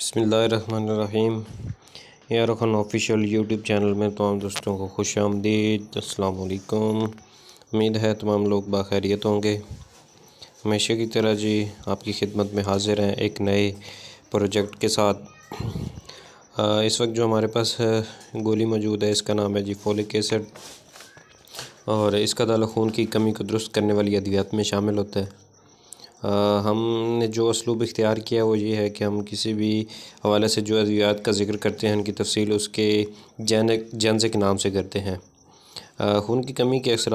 बसमीम यार Khan official YouTube channel में तमाम तो दोस्तों को खुश आमदीद असलकुम उम्मीद है तमाम लोग बाखैरियत होंगे हमेशा की तरह जी आपकी खिदमत में हाजिर हैं एक नए प्रोजेक्ट के साथ आ, इस वक्त जो हमारे पास गोली मौजूद है इसका नाम है जी फोलिक एसड और इसका दाल खून की कमी को दुरुस्त करने वाली अद्वियात में शामिल होता है हमने जो इसलूब इख्तियार किया वो ये है कि हम किसी भी हवाले से जो अद्वियात का जिक्र करते हैं उनकी तफसील उसके जैन जैनज के नाम से करते हैं खून की कमी के असर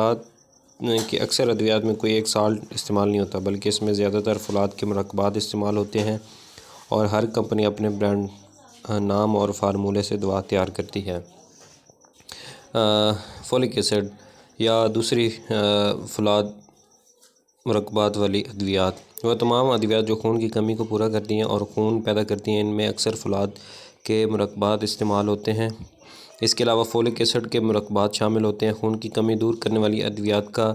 कि अक्सर अद्वियात में कोई एक साल इस्तेमाल नहीं होता बल्कि इसमें ज़्यादातर फलाद के मरकबात इस्तेमाल होते हैं और हर कंपनी अपने ब्रांड नाम और फार्मूले से दवा तैयार करती है फोलिक एसड या दूसरी फलाद मरकबात वाली अद्वियात वह तमाम अद्वियात जो खून की कमी को पूरा करती हैं और खून पैदा करती हैं इनमें अक्सर फलाद के मरकबात इस्तेमाल होते हैं इसके अलावा फोलिक एसड के मरकबात शामिल होते हैं खून की कमी दूर करने वाली अद्वियात का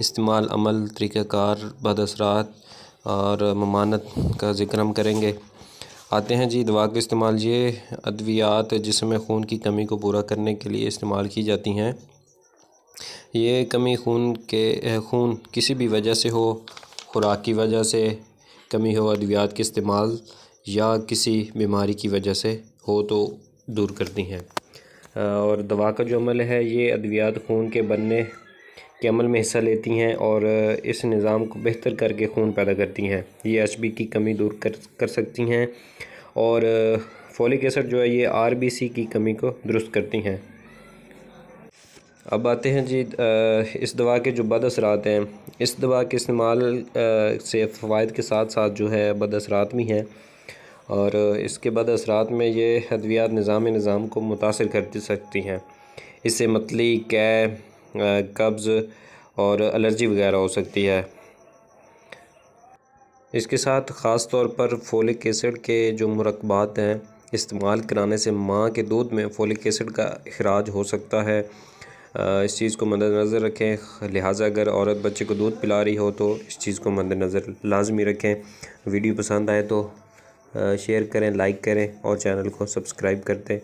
इस्तेमाल अमल तरीक़ाकार बदसरात और ममानत का जिक्र हम करेंगे आते हैं जी दवा का इस्तेमाल ये अद्वियात जिसमें खून की कमी को पूरा करने के लिए इस्तेमाल की जाती हैं ये कमी खून के खून किसी भी वजह से हो खुराक की वजह से कमी हो अद्वियात के इस्तेमाल या किसी बीमारी की वजह से हो तो दूर करती हैं और दवा का जो अमल है ये अद्वियात खून के बनने के अमल में हिस्सा लेती हैं और इस निज़ाम को बेहतर करके खून पैदा करती हैं ये एच की कमी दूर कर कर सकती हैं और फोलिक एसिड जो है ये आर की कमी को दुरुस्त करती हैं अब आते हैं जी इस दवा के जो बद असरात हैं इस दवा के इस्तेमाल से फ़वाद के साथ साथ जो है बद असरात भी हैं और इसके बद असरात में ये अद्वियात निज़ाम निज़ाम को मुतासर कर सकती हैं इससे मतली कै कब्ज़ और एलर्जी वगैरह हो सकती है इसके साथ ख़ास तौर पर फोलिक एसिड के जो मरकबात हैं इस्तेमाल कराने से माँ के दूध में फोलिक एसिड का अखराज हो सकता है इस चीज़ को मद्दनज़र रखें लिहाजा अगर औरत बच्चे को दूध पिला रही हो तो इस चीज़ को मद्दनज़र लाजमी रखें वीडियो पसंद आए तो शेयर करें लाइक करें और चैनल को सब्सक्राइब करते